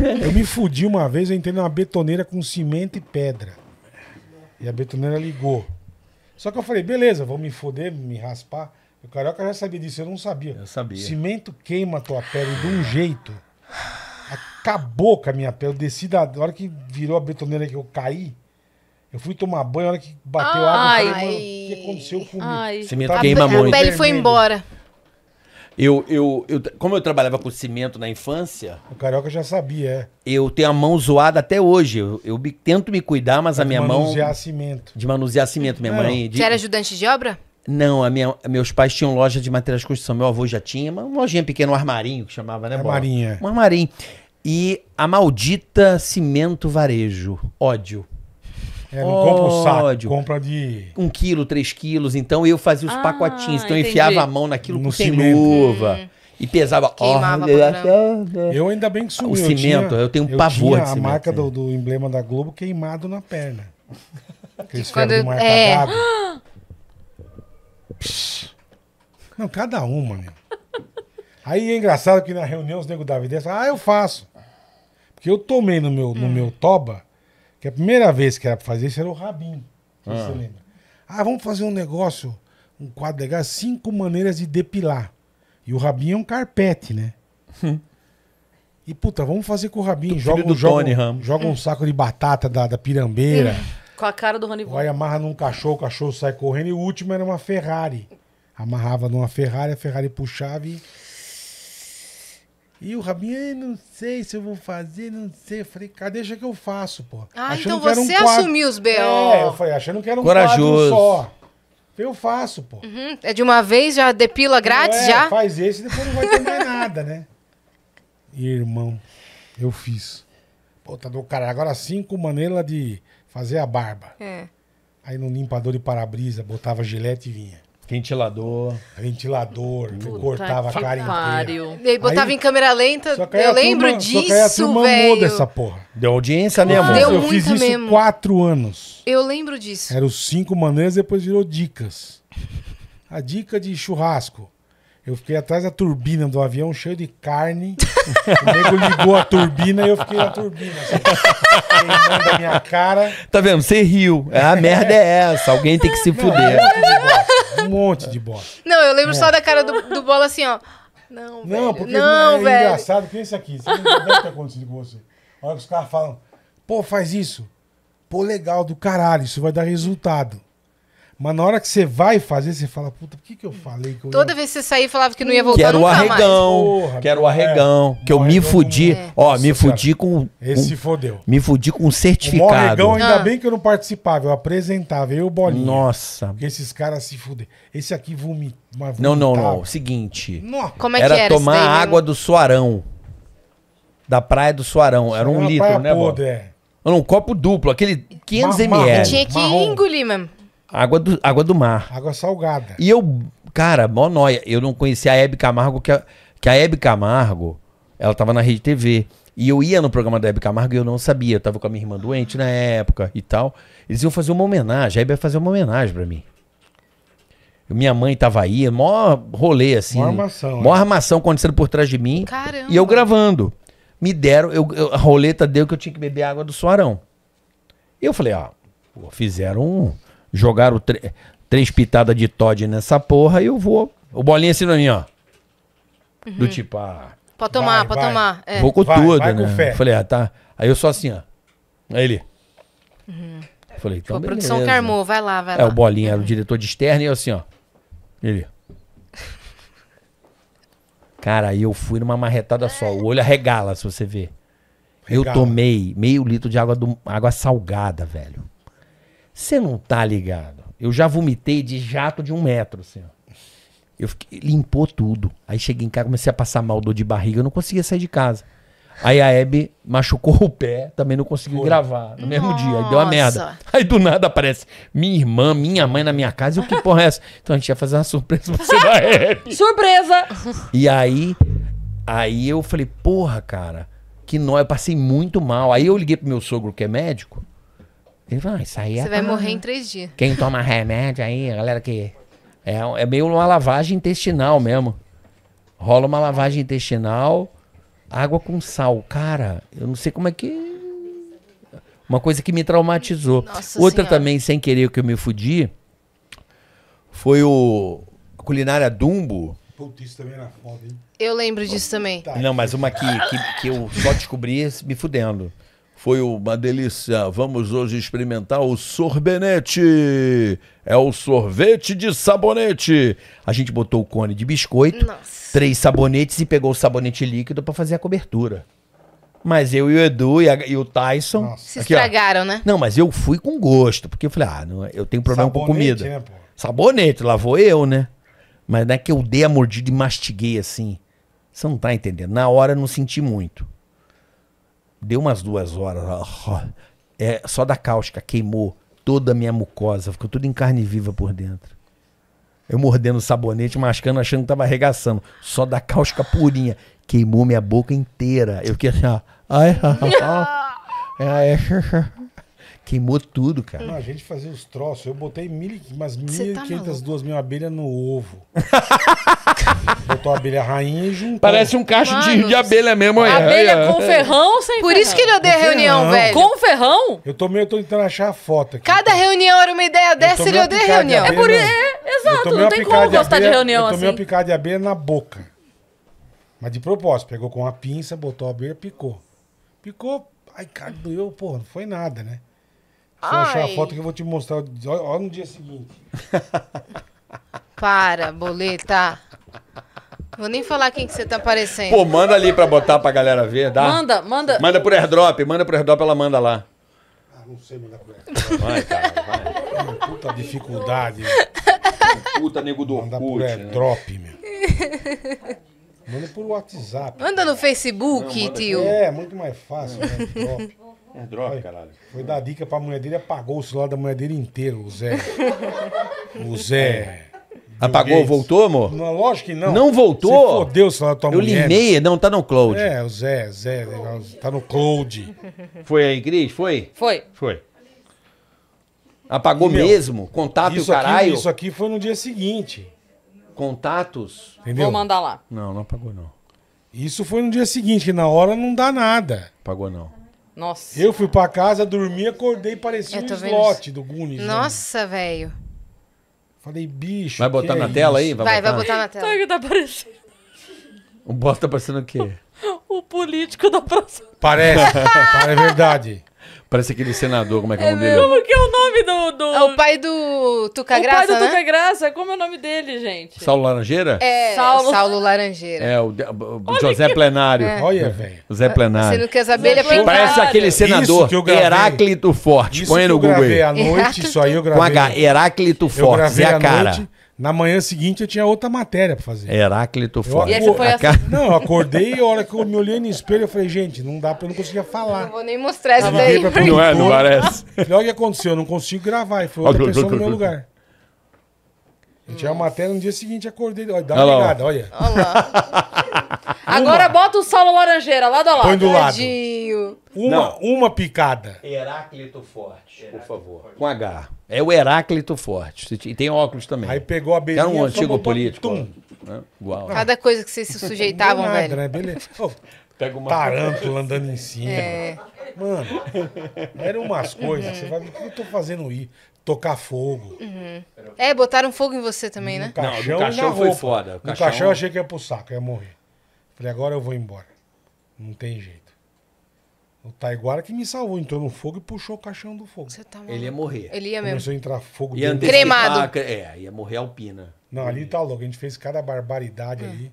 Eu me fudi uma vez, eu entrei numa betoneira com cimento e pedra. E a betoneira ligou. Só que eu falei, beleza, vou me foder, me raspar. O carioca já sabia disso, eu não sabia. Eu sabia. Cimento queima a tua pele de um jeito. Acabou com a minha pele. Eu desci da a hora que virou a betoneira que eu caí. Eu fui tomar banho, a hora que bateu a água, falei, o que aconteceu comigo? Ai. Cimento tava- tá queima tá a muito. pele foi embora. Eu, eu, eu, como eu trabalhava com cimento na infância. O carioca já sabia, é. Eu tenho a mão zoada até hoje. Eu, eu me, tento me cuidar, mas é a minha mão. De manusear cimento. De manusear cimento, minha Não. mãe. De... Você era ajudante de obra? Não, a minha, meus pais tinham loja de materiais de construção. Meu avô já tinha, uma lojinha pequena, um armarinho que chamava, né, Armarinha. É. Um armarinho. E a maldita cimento varejo. Ódio. É, não compra o saco, compra de... Um quilo, três quilos, então eu fazia os ah, pacotinhos. Então eu enfiava a mão naquilo no com luva. Hum. E pesava. Queimava oh, eu ainda bem que sumiu. O eu cimento, tinha, eu, tenho um pavor de cimento. a marca do, né? do, emblema da Globo queimado na perna. Aqueles que quando... é. Não, cada uma, meu. Aí é engraçado que na reunião os nego da vida ah, eu faço. Porque eu tomei no meu, hum. no meu toba que a primeira vez que era pra fazer isso era o Rabin. Ah. Você lembra? Ah, vamos fazer um negócio, um quadro legal, cinco maneiras de depilar. E o Rabin é um carpete, né? e puta, vamos fazer com o Rabin. Joga, um, joga, um, joga um saco de batata da, da pirambeira. com a cara do Rony Vai amarra num cachorro, o cachorro sai correndo. E o último era uma Ferrari. Amarrava numa Ferrari, a Ferrari puxava e. E o Rabinho, não sei se eu vou fazer, não sei. Eu falei, cara, deixa que eu faço, pô. Ah, achando então você um quadro... assumiu os BO. É, eu falei, achando que era um Corajoso. só. Eu faço, pô. Uhum. É de uma vez, já depila grátis, é, já? faz esse, depois não vai ter mais nada, né? irmão, eu fiz. Pô, tá do cara, agora cinco maneiras de fazer a barba. É. Aí no limpador de para-brisa, botava gilete e vinha. Ventilador. Ventilador, Puta cortava a cara pariu. inteira. E aí botava aí, em câmera lenta. Eu lembro turma, disso, velho. Só essa porra. Deu audiência né, amor. Deu eu fiz isso mesmo. quatro anos. Eu lembro disso. Era os cinco maneiras, depois virou dicas. A dica de churrasco. Eu fiquei atrás da turbina do avião cheio de carne. o nego ligou a turbina e eu fiquei na turbina. Assim, minha cara. Tá vendo? Você riu. Ah, a merda é essa. Alguém tem que se fuder. Um monte de bola. Não, eu lembro é. só da cara do, do bola assim, ó. Não, velho. Não, porque não, é velho. engraçado que isso aqui. Você não deve acontecido com você. olha que os caras falam, pô, faz isso. Pô, legal do caralho, isso vai dar resultado. Mas na hora que você vai fazer, você fala, puta, por que, que eu falei que eu Toda ia... vez que você sair falava que não ia voltar, Quero o arregão, Porra, quero o é. arregão. que eu me fudi, é. ó, Nossa, me fudi com, com... Esse fodeu. Me fudi com um certificado. O arregão, ainda ah. bem que eu não participava, eu apresentava, eu e o Bolinha. Nossa. Porque esses caras se fudem. Esse aqui vomita, vomitava. Não, não, não. Seguinte. Nossa. Como é que era? Era tomar daí, água do Suarão. Da praia do Suarão. Era um é litro, né, podre, é. Era um copo duplo, aquele 500ml. Tinha que engolir mesmo. Água do, água do mar. Água salgada. E eu, cara, mó noia. Eu não conhecia a Hebe Camargo, que a, que a Hebe Camargo, ela tava na Rede TV. E eu ia no programa da Hebe Camargo e eu não sabia. Eu tava com a minha irmã doente na época e tal. Eles iam fazer uma homenagem. A Hebe ia fazer uma homenagem para mim. Minha mãe tava aí, mó rolê, assim. Mó armação. Mó é. armação acontecendo por trás de mim. Caramba. E eu gravando. Me deram, eu, eu, a roleta deu que eu tinha que beber água do Soarão. E eu falei, ó, ah, fizeram um Jogaram tre três pitadas de Todd nessa porra e eu vou. O bolinha assim pra mim, ó. Uhum. Do tipo, ah. Pode tomar, vai, pode vai. tomar. É. Vou com vai, tudo, vai né? Com fé. Falei, ah, tá. Aí eu sou assim, ó. Aí ele. Uhum. Falei, então. Tipo, a produção que armou, vai lá, vai lá. É, o bolinha era o uhum. diretor de externa e eu assim, ó. Ele. Cara, aí eu fui numa marretada só. O olho arregala, se você ver. Eu tomei meio litro de água, do, água salgada, velho. Você não tá ligado. Eu já vomitei de jato de um metro, assim, ó. Eu fiquei, limpou tudo. Aí cheguei em casa, comecei a passar mal, dor de barriga, eu não conseguia sair de casa. Aí a Hebe machucou o pé, também não conseguiu gravar no mesmo Nossa. dia. Aí deu uma merda. Aí do nada aparece minha irmã, minha mãe na minha casa. E o que porra é essa? Então a gente ia fazer uma surpresa pra você da Hebe. Surpresa! E aí, aí eu falei, porra, cara, que nó. Eu passei muito mal. Aí eu liguei pro meu sogro, que é médico. Ele falou, ah, isso aí é. Você vai morrer em três dias. Quem toma remédio aí, a galera que. É, é meio uma lavagem intestinal mesmo. Rola uma lavagem intestinal, água com sal. Cara, eu não sei como é que. Uma coisa que me traumatizou. Nossa Outra senhora. também, sem querer, que eu me fudi, foi o. A culinária Dumbo. Puta, isso também era foda, hein? Eu lembro disso também. Não, mas uma que, que, que eu só descobri me fudendo. Foi uma delícia. Vamos hoje experimentar o sorbenete. É o sorvete de sabonete. A gente botou o cone de biscoito, Nossa. três sabonetes e pegou o sabonete líquido para fazer a cobertura. Mas eu e o Edu e, a, e o Tyson. Nossa. Se estragaram, ó. né? Não, mas eu fui com gosto, porque eu falei, ah, não, eu tenho problema sabonete, com comida. É, pô. Sabonete, lá vou eu, né? Mas não é que eu dei a mordida e mastiguei assim. Você não tá entendendo. Na hora eu não senti muito. Deu umas duas horas. é, só da cáustica, queimou toda a minha mucosa. Ficou tudo em carne viva por dentro. Eu mordendo o sabonete, mascando, achando que tava arregaçando. Só da cáustica purinha. Queimou minha boca inteira. Eu fiquei assim, ó. Ai, ai, é, é, ai. Queimou tudo, cara. Não, a gente fazia os troços. Eu botei mil, umas 1.500, tá 2 mil abelhas no ovo. Botou a abelha rainha e juntou. Parece um cacho de, de abelha mesmo. Aí, abelha com ferrão sem Por ferrão. isso que não dei reunião, ferrão. velho. Com ferrão? Eu tô meio, eu tô tentando achar a foto aqui. Cada reunião era uma ideia dessa e eu dei reunião. De é por isso, é, é, exato. Não tem como gostar abelha, de reunião assim. Eu tomei assim. uma picada de abelha na boca. Mas de propósito. Pegou com uma pinça, botou a abelha, picou. Picou, ai, cara, doeu. Pô, não foi nada, né? Deixa eu achar a foto que eu vou te mostrar. Olha, no dia seguinte. Para, boleta. Vou nem falar quem que você tá aparecendo. Pô, manda ali pra botar pra galera ver, dá? Manda, manda. Manda por airdrop, manda por airdrop, ela manda lá. Ah, não sei mandar por airdrop. Vai, cara, vai. Puta dificuldade. Puta nego do Mandar né? airdrop, meu. Manda por WhatsApp. Manda no Facebook, Não, tio. É, muito mais fácil, né? É Drop. É drop, foi, caralho. Foi dar dica pra mulher dele, apagou o celular da mulher dele inteiro, o Zé. o Zé. É. Apagou, Gates. voltou, amor? Não, lógico que não. Não voltou? Você fodeu o celular da tua Eu mulher. Eu limei, não, tá no cloud. É, o Zé, Zé, é tá no cloud. Foi aí, Cris? Foi? Foi. Foi. Apagou meu, mesmo? Contato e o caralho? Aqui, isso aqui foi no dia seguinte. Contatos. Entendeu? Vou mandar lá. Não, não pagou não. Isso foi no dia seguinte, que na hora não dá nada. Pagou não. Nossa. Eu fui pra casa, dormi, acordei, parecia um lote vendo do Goonies. né? Nossa, velho. Falei, bicho. Vai botar que na é tela isso? aí? Vai, Vai, vai botar na Sabe o tela. que tá aparecendo? O bosta tá o quê? O político da próxima. Parece, é verdade. Parece aquele senador, como é que é, o é nome dele? Como que é o nome do... do... É o pai do Tuca o Graça, O pai do né? Tuca Graça, como é o nome dele, gente? Saulo Laranjeira? É, Saulo, Saulo Laranjeira. É, o, o José Plenário. É. Olha, velho. José Plenário. Você não quer saber, ele é plenário. Parece aquele senador, Heráclito Forte. Isso Põe no Google aí. à noite, isso aí eu gravei. Com H, Heráclito Forte, Zé a cara. Noite. Na manhã seguinte eu tinha outra matéria para fazer. Heráclito foi. Eu, foi assim. Não, eu acordei e a hora que eu me olhei no espelho, eu falei, gente, não dá, pra eu não conseguia falar. Não vou nem mostrar isso daí. Pra não é, não parece. olha o que aconteceu, eu não consigo gravar. E foi outra pessoa no meu lugar. gente tinha a matéria no dia seguinte, acordei. Olha, dá uma olha ligada, olha. Olha lá. Agora bota o solo laranjeira lado a lado. Põe do lado. Tadinho. Uma, uma picada. Heráclito Forte, por favor. Com H. É o Heráclito Forte. E tem óculos também. Aí pegou a beirinha. Era um antigo político. Igual. Né? Cada coisa que vocês se sujeitavam, é Nada, velho. né? Beleza. Pega uma. tarântula andando em cima. É. Mano, eram umas coisas. Você vai, o que eu tô fazendo ir? Tocar fogo. Uhum. É, botaram fogo em você também, né? No né? caixão, Não, caixão foi foda. O No caixão eu achei que ia pro saco, ia morrer. Falei, agora eu vou embora. Não tem jeito. O Taiguara que me salvou, entrou no fogo e puxou o caixão do fogo. Você tá Ele ia morrer. Ele ia mesmo. Começou a entrar fogo ia dentro. Cremado. Ah, é, ia morrer alpina. Não, ali tá louco. A gente fez cada barbaridade hum. ali.